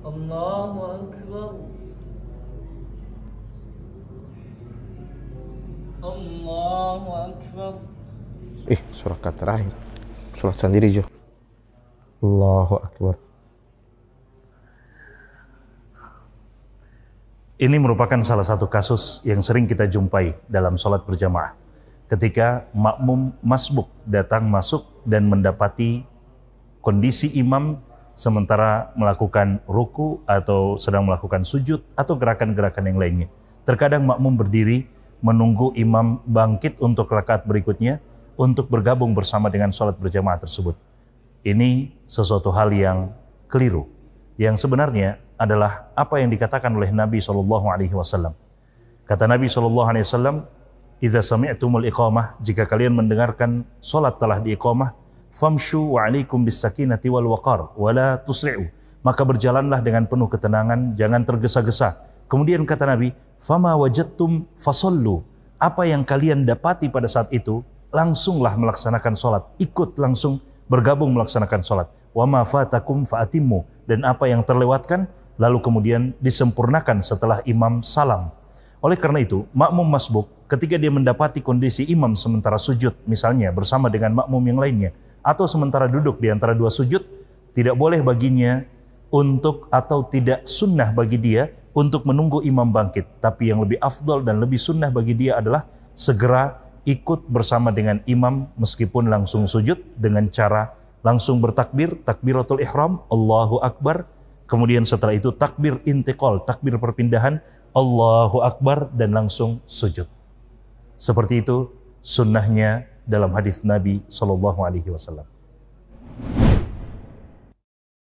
Allahu Akbar, Allahu Akbar. Ih, surah terakhir. Surah sendiri, Jo. Allahu Akbar. Ini merupakan salah satu kasus yang sering kita jumpai dalam sholat berjamaah. Ketika makmum masbuk datang masuk dan mendapati kondisi imam sementara melakukan ruku atau sedang melakukan sujud atau gerakan-gerakan yang lainnya. Terkadang makmum berdiri menunggu imam bangkit untuk rakaat berikutnya untuk bergabung bersama dengan sholat berjamaah tersebut. Ini sesuatu hal yang keliru. Yang sebenarnya adalah apa yang dikatakan oleh Nabi Shallallahu Alaihi Wasallam. Kata Nabi Shallallahu Alaihi Wasallam, "Idza sami'atumul iqamah, jika kalian mendengarkan sholat telah diikomah famshu wa alaikum bisakinati wal waqar wa la tusri'u. Maka berjalanlah dengan penuh ketenangan, jangan tergesa-gesa. Kemudian kata Nabi, fama wajattum fasallu. Apa yang kalian dapati pada saat itu, langsunglah melaksanakan sholat. Ikut langsung bergabung melaksanakan sholat. Wa ma fatakum faatimu. Dan apa yang terlewatkan, lalu kemudian disempurnakan setelah imam salam. Oleh karena itu, makmum masbuk ketika dia mendapati kondisi imam sementara sujud misalnya bersama dengan makmum yang lainnya, atau sementara duduk di antara dua sujud, tidak boleh baginya untuk atau tidak sunnah bagi dia untuk menunggu imam bangkit. Tapi yang lebih afdol dan lebih sunnah bagi dia adalah segera ikut bersama dengan imam meskipun langsung sujud dengan cara langsung bertakbir, takbiratul ihram, Allahu Akbar. Kemudian setelah itu takbir intikal, takbir perpindahan, Allahu Akbar dan langsung sujud. Seperti itu sunnahnya dalam hadis Nabi Shallallahu Alaihi Wasallam.